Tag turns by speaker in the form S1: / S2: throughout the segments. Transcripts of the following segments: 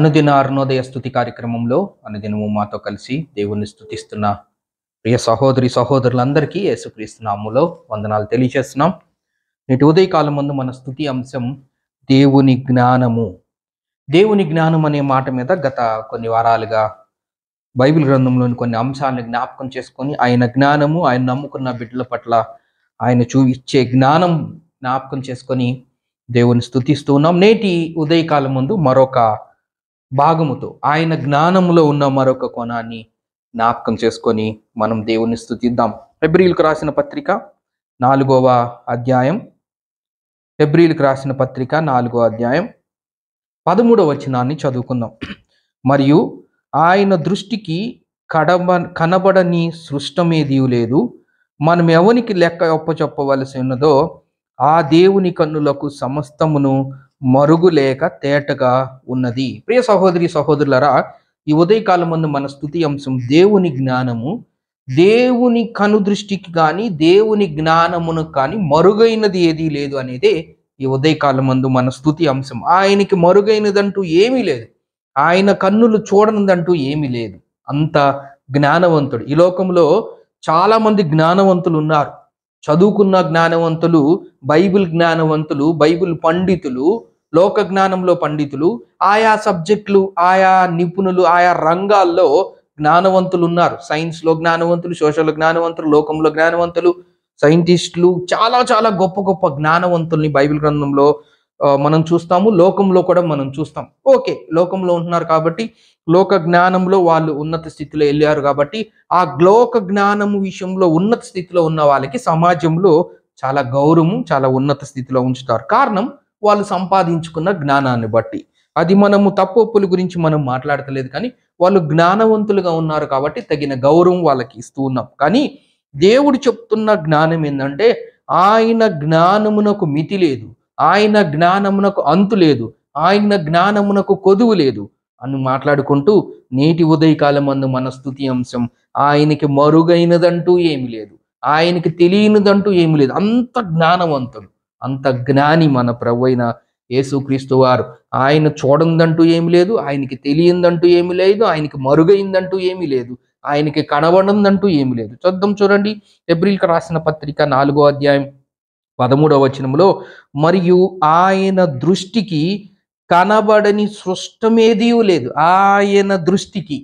S1: అనుదిన అరుణోదయ స్థుతి కార్యక్రమంలో అనుదినము మాతో కలిసి దేవుణ్ణి స్థుతిస్తున్న ప్రియ సహోదరి సహోదరులందరికీ యేసుక్రీస్తునాములో వందనాలు తెలియజేస్తున్నాం నేటి ఉదయకాలం ముందు మన స్థుతి అంశం దేవుని జ్ఞానము దేవుని జ్ఞానం అనే మాట మీద గత కొన్ని వారాలుగా బైబిల్ గ్రంథంలోని కొన్ని అంశాలను జ్ఞాపకం చేసుకొని ఆయన జ్ఞానము ఆయన నమ్ముకున్న బిడ్డల పట్ల ఆయన చూ ఇచ్చే జ్ఞానం జ్ఞాపకం చేసుకొని దేవుని స్థుతిస్తూ ఉన్నాం నేటి ఉదయకాలం ముందు మరొక భాగముతో ఆయన జ్ఞానంలో ఉన్న మరొక కోణాన్ని జ్ఞాపకం చేసుకొని మనం దేవుణ్ణి స్థుతిద్దాం ఫిబ్రిల్కు రాసిన పత్రిక నాలుగవ అధ్యాయం ఫిబ్రిల్కు రాసిన పత్రిక నాలుగవ అధ్యాయం పదమూడవ వచనాన్ని చదువుకుందాం మరియు ఆయన దృష్టికి కడబ కనబడని సృష్టమేదీ లేదు మనం ఎవనికి లెక్క ఒప్పచెప్పవలసి ఉన్నదో ఆ దేవుని కన్నులకు సమస్తమును మరుగులేక తేటగా ఉన్నది ప్రియ సహోదరి సహోదరులరా ఈ ఉదయకాలం ముందు మన స్థుతి అంశం దేవుని జ్ఞానము దేవుని కనుదృష్టికి కానీ దేవుని జ్ఞానమును కానీ మరుగైనది ఏదీ లేదు అనేదే ఈ ఉదయకాలం మందు మన స్థుతి అంశం ఆయనకి మరుగైనదంటూ ఏమీ లేదు ఆయన కన్నులు చూడనిదంటూ ఏమీ లేదు అంత జ్ఞానవంతుడు ఈ లోకంలో చాలా మంది జ్ఞానవంతులు ఉన్నారు చదువుకున్న జ్ఞానవంతులు బైబిల్ జ్ఞానవంతులు బైబిల్ పండితులు లోక జ్ఞానంలో పండితులు ఆయా సబ్జెక్టులు ఆయా నిపుణులు ఆయా రంగాల్లో జ్ఞానవంతులు ఉన్నారు సైన్స్లో జ్ఞానవంతులు సోషల్ జ్ఞానవంతులు లోకంలో జ్ఞానవంతులు సైంటిస్టులు చాలా చాలా గొప్ప గొప్ప జ్ఞానవంతుల్ని బైబిల్ గ్రంథంలో మనం చూస్తాము లోకంలో కూడా మనం చూస్తాం ఓకే లోకంలో ఉంటున్నారు కాబట్టి లోక జ్ఞానంలో వాళ్ళు ఉన్నత స్థితిలో వెళ్ళారు కాబట్టి ఆ లోక జ్ఞానము విషయంలో ఉన్నత స్థితిలో ఉన్న వాళ్ళకి సమాజంలో చాలా గౌరవం చాలా ఉన్నత స్థితిలో ఉంచుతారు కారణం వాళ్ళు సంపాదించుకున్న జ్ఞానాన్ని బట్టి అది మనము తప్పుల గురించి మనం మాట్లాడతలేదు కానీ వాళ్ళు జ్ఞానవంతులుగా ఉన్నారు కాబట్టి తగిన గౌరవం వాళ్ళకి ఇస్తూ ఉన్నాం కానీ దేవుడు చెప్తున్న జ్ఞానం ఏంటంటే ఆయన జ్ఞానమునకు మితి లేదు ఆయన జ్ఞానమునకు అంతు లేదు ఆయన జ్ఞానమునకు కొదువు లేదు అని మాట్లాడుకుంటూ నేటి ఉదయకాలం అందు మన స్థుతి అంశం ఆయనకి మరుగైనదంటూ ఏమి లేదు ఆయనకి తెలియనిదంటూ ఏమి లేదు అంత జ్ఞానవంతులు అంత జ్ఞాని మన ప్రభు అయిన యేసుక్రీస్తు వారు ఆయన చూడందంటూ ఏమి లేదు ఆయనకి తెలియందంటూ ఏమి లేదు ఆయనకి మరుగైందంటూ ఏమీ లేదు ఆయనకి కనబడిందంటూ ఏమి లేదు చూద్దాం చూడండి ఎబ్రిల్కి రాసిన పత్రిక నాలుగో అధ్యాయం పదమూడవ వచనంలో మరియు ఆయన దృష్టికి కనబడని సృష్టమేదీ లేదు ఆయన దృష్టికి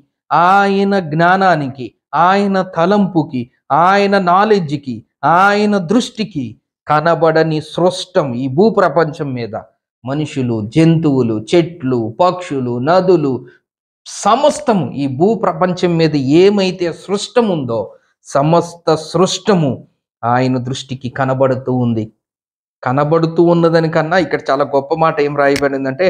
S1: ఆయన జ్ఞానానికి ఆయన తలంపుకి ఆయన నాలెడ్జ్కి ఆయన దృష్టికి కనబడని సృష్టం ఈ భూప్రపంచం మీద మనుషులు జంతువులు చెట్లు పక్షులు నదులు సమస్తము ఈ భూప్రపంచం మీద ఏమైతే సృష్టం ఉందో సమస్త సృష్టము ఆయన దృష్టికి కనబడుతూ ఉంది కనబడుతూ ఉన్నదని కన్నా ఇక్కడ చాలా గొప్ప మాట ఏం రాయబడిందంటే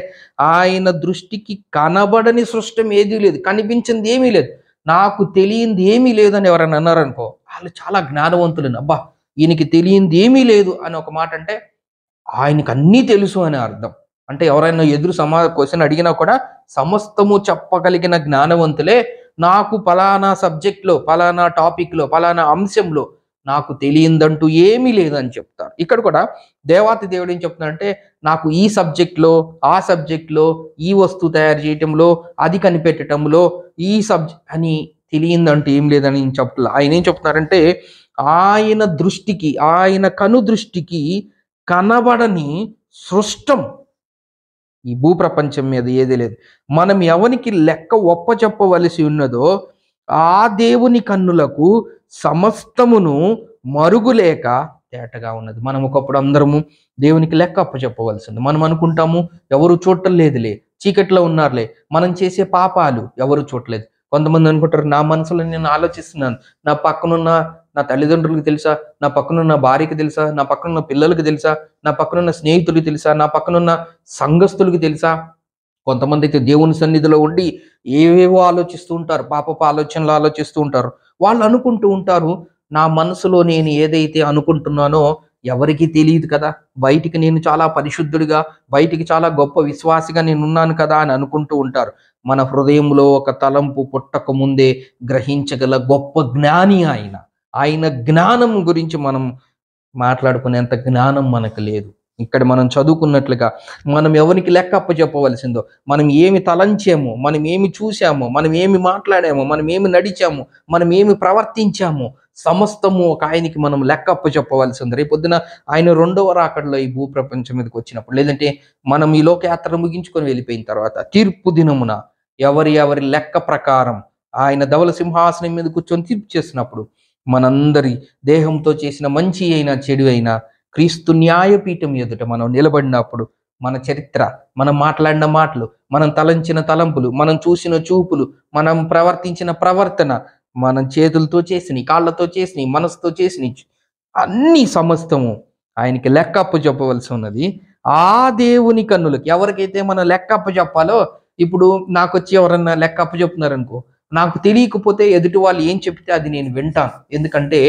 S1: ఆయన దృష్టికి కనబడని సృష్టం ఏదీ లేదు కనిపించింది ఏమీ లేదు నాకు తెలియంది ఏమీ లేదని ఎవరైనా అన్నారనుకో వాళ్ళు చాలా జ్ఞానవంతులు అబ్బా ఈయనకి తెలియంది ఏమీ లేదు అని ఒక మాట అంటే ఆయనకి అన్నీ తెలుసు అనే అర్థం అంటే ఎవరైనా ఎదురు సమా క్వశ్చన్ అడిగినా కూడా సమస్తము చెప్పగలిగిన జ్ఞానవంతులే నాకు పలానా సబ్జెక్ట్లో పలానా టాపిక్లో పలానా అంశంలో నాకు తెలియందంటూ ఏమీ లేదని చెప్తారు ఇక్కడ కూడా దేవాతి దేవుడు ఏం చెప్తున్నాడంటే నాకు ఈ సబ్జెక్ట్లో ఆ సబ్జెక్ట్లో ఈ వస్తువు తయారు చేయటంలో అది కనిపెట్టడంలో ఈ సబ్జెక్ట్ అని తెలియందంటే ఏం లేదని చెప్తున్నా ఆయన ఏం చెప్తున్నారంటే ఆయన దృష్టికి ఆయన కను దృష్టికి కనబడని సృష్టం ఈ భూప్రపంచం మీద ఏది లేదు మనం ఎవరికి లెక్క ఒప్ప చెప్పవలసి ఉన్నదో ఆ దేవుని కన్నులకు సమస్తమును మరుగులేక తేటగా ఉన్నది మనం ఒకప్పుడు అందరము దేవునికి లెక్క అప్పచెప్పవలసింది మనం అనుకుంటాము ఎవరు చూడటం లేదులే చీకట్లో ఉన్నారులే మనం చేసే పాపాలు ఎవరు చూడలేదు కొంతమంది అనుకుంటారు నా మనసులో నేను ఆలోచిస్తున్నాను నా పక్కనున్న నా తల్లిదండ్రులకు తెలుసా నా పక్కనున్న భార్యకి తెలుసా నా పక్కనున్న పిల్లలకు తెలుసా నా పక్కనున్న స్నేహితులకి తెలుసా నా పక్కనున్న సంఘస్థులకి తెలుసా కొంతమంది అయితే దేవుని సన్నిధిలో ఉండి ఏవేవో ఆలోచిస్తూ ఉంటారు పాపపు ఆలోచనలు ఆలోచిస్తూ ఉంటారు వాళ్ళు అనుకుంటూ ఉంటారు నా మనసులో నేను ఏదైతే అనుకుంటున్నానో ఎవరికీ తెలియదు కదా బయటికి నేను చాలా పరిశుద్ధుడిగా బయటికి చాలా గొప్ప విశ్వాసిగా నేనున్నాను కదా అని అనుకుంటూ ఉంటారు మన హృదయంలో ఒక తలంపు పుట్టక ముందే గ్రహించగల గొప్ప జ్ఞాని ఆయన ఆయన జ్ఞానం గురించి మనం మాట్లాడుకునేంత జ్ఞానం మనకు లేదు ఇక్కడ మనం చదువుకున్నట్లుగా మనం ఎవరికి లెక్క అప్ప చెప్పవలసిందో మనం ఏమి తలంచాము మనం ఏమి చూసాము మనం ఏమి మాట్లాడాము మనం ఏమి నడిచాము మనం ఏమి ప్రవర్తించాము సమస్తము ఒక ఆయనకి మనం లెక్క అప్పు చెప్పవలసి ఉంది రేపు పొద్దున ఆయన రెండవ రాకడలో ఈ భూ ప్రపంచం మీదకి వచ్చినప్పుడు లేదంటే మనం ఈ లోకయాత్ర ముగించుకొని వెళ్ళిపోయిన తర్వాత తీర్పు దినమున ఎవరి ఎవరి లెక్క ప్రకారం ఆయన ధవల సింహాసనం మీద కూర్చొని తీర్పు చేసినప్పుడు మనందరి దేహంతో చేసిన మంచి అయినా చెడు అయినా క్రీస్తు న్యాయపీఠం ఎదుట మనం నిలబడినప్పుడు మన చరిత్ర మనం మాట్లాడిన మాటలు మనం తలంచిన తలంపులు మనం చూసిన చూపులు మనం ప్రవర్తించిన ప్రవర్తన మనం చేతులతో చేసిన కాళ్ళతో చేసిన మనసుతో చేసిన అన్ని సమస్తము ఆయనకి లెక్క అప్పు చెప్పవలసి ఉన్నది ఆ దేవుని కన్నులకి ఎవరికైతే మనం లెక్క అప్పు చెప్పాలో ఇప్పుడు నాకు వచ్చి ఎవరన్నా లెక్క అప్పు చెప్తున్నారనుకో నాకు తెలియకపోతే ఎదుటి వాళ్ళు ఏం చెప్తే అది నేను వింటాను ఎందుకంటే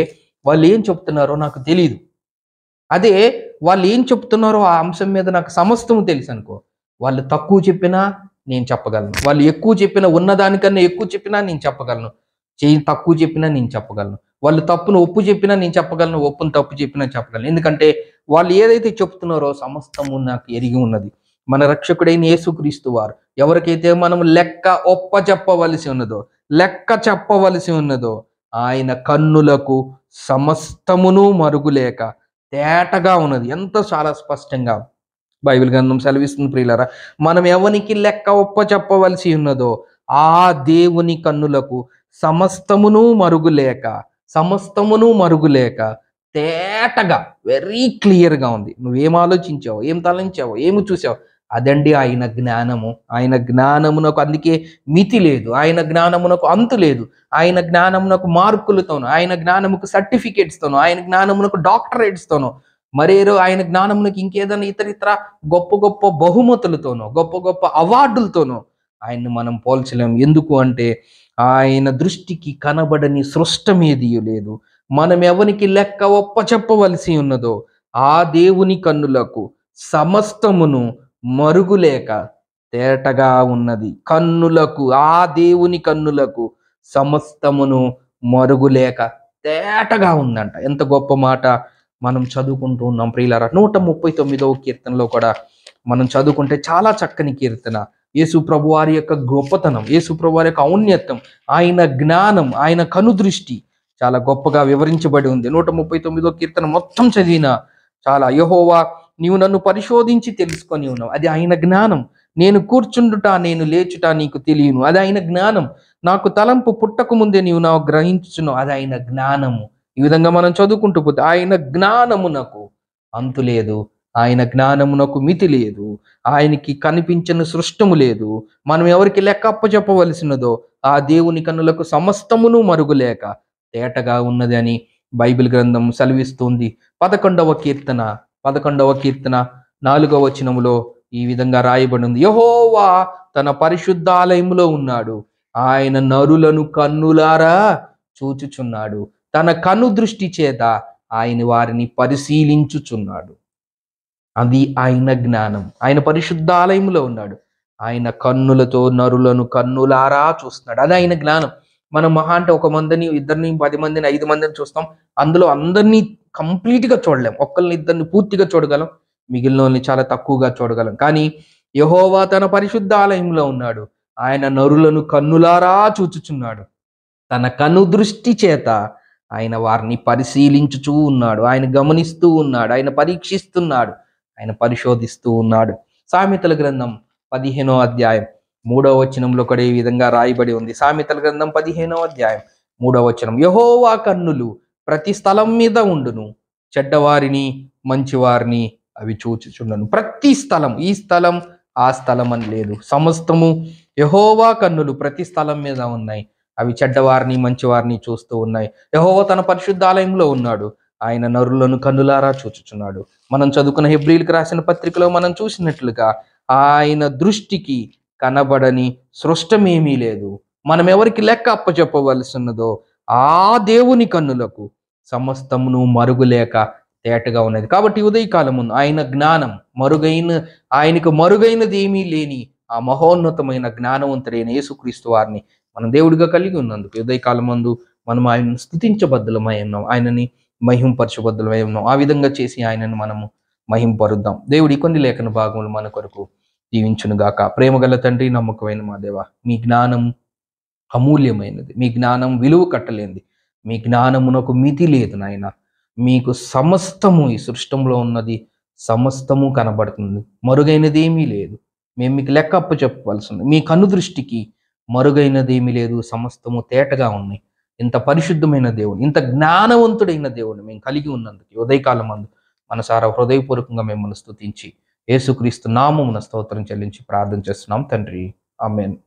S1: వాళ్ళు ఏం చెప్తున్నారో నాకు తెలియదు అదే వాళ్ళు ఏం చెప్తున్నారో ఆ అంశం మీద నాకు సమస్తము తెలుసు అనుకో వాళ్ళు తక్కువ చెప్పినా నేను చెప్పగలను వాళ్ళు ఎక్కువ చెప్పిన ఉన్నదానికన్నా ఎక్కువ చెప్పినా నేను చెప్పగలను చేయి తక్కువ చెప్పినా నేను చెప్పగలను వాళ్ళు తప్పును ఒప్పు చెప్పినా నేను చెప్పగలను ఒప్పును తప్పు చెప్పినా చెప్పగలను ఎందుకంటే వాళ్ళు ఏదైతే చెప్తున్నారో సమస్తము నాకు ఎరిగి ఉన్నది మన రక్షకుడైన యేసుక్రీస్తు వారు ఎవరికైతే మనం లెక్క ఒప్ప చెప్పవలసి ఉన్నదో లెక్క చెప్పవలసి ఉన్నదో ఆయన కన్నులకు సమస్తమును మరుగులేక తేటగా ఉన్నది ఎంతో చాలా స్పష్టంగా బైబిల్ గ్రంథం సెలవిస్తుంది ప్రియులరా మనం ఎవరికి లెక్క ఒప్ప చెప్పవలసి ఉన్నదో ఆ దేవుని కన్నులకు సమస్తమును మరుగులేక సమస్తమును మరుగులేక తేటగా వెరీ క్లియర్గా ఉంది నువ్వేం ఆలోచించావు ఏం తలంచావు ఏమి చూసావు అదండి ఆయన జ్ఞానము ఆయన జ్ఞానమునకు అందుకే మితి లేదు ఆయన జ్ఞానమునకు అంతు లేదు ఆయన జ్ఞానమునకు మార్కులతోను ఆయన జ్ఞానముకు సర్టిఫికేట్స్తోనూ ఆయన జ్ఞానమునకు డాక్టరేట్స్తోనూ మరేరో ఆయన జ్ఞానమునకు ఇంకేదైనా ఇతర ఇతర గొప్ప గొప్ప బహుమతులతోనో గొప్ప గొప్ప అవార్డులతోనో ఆయన్ని మనం పోల్చలేం ఎందుకు అంటే ఆయన దృష్టికి కనబడని సృష్టమేది లేదు మనం ఎవరికి లెక్క ఒప్ప చెప్పవలసి ఉన్నదో ఆ దేవుని కన్నులకు సమస్తమును మరుగులేక తేటగా ఉన్నది కన్నులకు ఆ దేవుని కన్నులకు సమస్తమును మరుగులేక తేటగా ఉందంట ఎంత గొప్ప మాట మనం చదువుకుంటూ ఉన్నాం ప్రియులారా నూట ముప్పై తొమ్మిదవ కీర్తనలో కూడా మనం చదువుకుంటే చాలా చక్కని కీర్తన యేసు యొక్క గొప్పతనం యేసు యొక్క ఔన్నత్యం ఆయన జ్ఞానం ఆయన కనుదృష్టి చాలా గొప్పగా వివరించబడి ఉంది నూట ముప్పై తొమ్మిదో కీర్తన మొత్తం చదివిన చాలా యహోవా నీవు నన్ను పరిశోధించి తెలుసుకొని ఉన్నావు అది ఆయన జ్ఞానం నేను కూర్చుండుట నేను లేచుట నీకు తెలియను అది ఆయన జ్ఞానం నాకు తలంపు పుట్టక ముందే నీవు నా గ్రహించున్నావు అది ఆయన జ్ఞానము ఈ విధంగా మనం చదువుకుంటూ పోతే ఆయన జ్ఞానము నాకు అంతులేదు ఆయన జ్ఞానమునకు మితి లేదు ఆయనకి కనిపించని సృష్టము లేదు మనం ఎవరికి లెక్క అప్పచెప్పవలసినదో ఆ దేవుని కన్నులకు సమస్తమును మరుగులేక తేటగా ఉన్నదని బైబిల్ గ్రంథం సెలవిస్తుంది పదకొండవ కీర్తన పదకొండవ కీర్తన నాలుగవ వచనములో ఈ విధంగా రాయబడింది యహోవా తన పరిశుద్ధాలయములో ఉన్నాడు ఆయన నరులను కన్నులారా చూచుచున్నాడు తన కను దృష్టి చేత ఆయన వారిని పరిశీలించుచున్నాడు అది ఆయన జ్ఞానం ఆయన పరిశుద్ధ ఆలయంలో ఉన్నాడు ఆయన కన్నులతో నరులను కన్నులారా చూస్తున్నాడు అది ఆయన జ్ఞానం మనం మహా అంటే ఒక మందిని ఇద్దరిని పది మందిని ఐదు మందిని చూస్తాం అందులో అందరినీ కంప్లీట్గా చూడలేం ఒక్కరిని ఇద్దరిని పూర్తిగా చూడగలం మిగిలిన వాళ్ళని చాలా తక్కువగా చూడగలం కానీ యహోవా తన పరిశుద్ధ ఆలయంలో ఉన్నాడు ఆయన నరులను కన్నులారా చూచుచున్నాడు తన కను దృష్టి చేత ఆయన వారిని పరిశీలించుచూ ఉన్నాడు ఆయన గమనిస్తూ ఉన్నాడు ఆయన పరీక్షిస్తున్నాడు ఆయన పరిశోధిస్తూ ఉన్నాడు సామెతల గ్రంథం పదిహేనో అధ్యాయం మూడవ వచనంలో ఒకటి ఈ విధంగా రాయబడి ఉంది సామెతల గ్రంథం పదిహేనో అధ్యాయం మూడవ వచనం యహోవా కన్నులు ప్రతి స్థలం మీద ఉండును చెడ్డవారిని మంచివారిని అవి చూచుచుండను ప్రతి స్థలం ఈ స్థలం ఆ స్థలం అని లేదు సమస్తము యహోవా కన్నులు ప్రతి స్థలం మీద ఉన్నాయి అవి చెడ్డవారిని మంచివారిని చూస్తూ ఉన్నాయి యహోవ తన పరిశుద్ధాలయంలో ఉన్నాడు ఆయన నరులను కన్నులారా చూచుచున్నాడు మనం చదువుకున్న హెబ్రిల్కి రాసిన పత్రికలో మనం చూసినట్లుగా ఆయన దృష్టికి కనబడని సృష్టమేమీ లేదు మనం ఎవరికి లెక్క అప్పచెప్పవలసినదో ఆ దేవుని కన్నులకు సమస్తమును మరుగులేక తేటగా ఉన్నది కాబట్టి ఉదయకాలము ఆయన జ్ఞానం మరుగైన ఆయనకు మరుగైనది ఏమీ లేని ఆ మహోన్నతమైన జ్ఞానవంతుడైన యేసుక్రీస్తు వారిని మనం దేవుడిగా కలిగి ఉన్నందుకు ఉదయకాలం మనం ఆయనను స్థుతించబద్దలమై ఉన్నాం ఆయనని మహింపరచబద్దులమై ఉన్నాం ఆ విధంగా చేసి ఆయనను మనము మహింపరుద్దాం దేవుడి కొన్ని లేఖన భాగములు మన కొరకు జీవించునుగాక ప్రేమగల తండ్రి నమ్మకమైన మా దేవ మీ జ్ఞానం అమూల్యమైనది మీ జ్ఞానం విలువ కట్టలేనిది మీ జ్ఞానమునకు మితి లేదు నాయన మీకు సమస్తము ఈ సృష్టంలో ఉన్నది సమస్తము కనబడుతుంది మరుగైనది ఏమీ లేదు మేము మీకు లెక్క అప్పు చెప్పవలసింది మీ కన్ను దృష్టికి మరుగైనది ఏమీ లేదు సమస్తము తేటగా ఉన్నాయి ఇంత పరిశుద్ధమైన దేవుని ఇంత జ్ఞానవంతుడైన దేవుని మేము కలిగి ఉన్నందుకు ఉదయకాలం అందు మనసారా హృదయపూర్వకంగా మిమ్మల్ని స్థుతించి యేసుక్రీస్తు నామమున స్తోత్రం చెల్లించి ప్రార్థన చేస్తున్నాం తండ్రి ఆమెను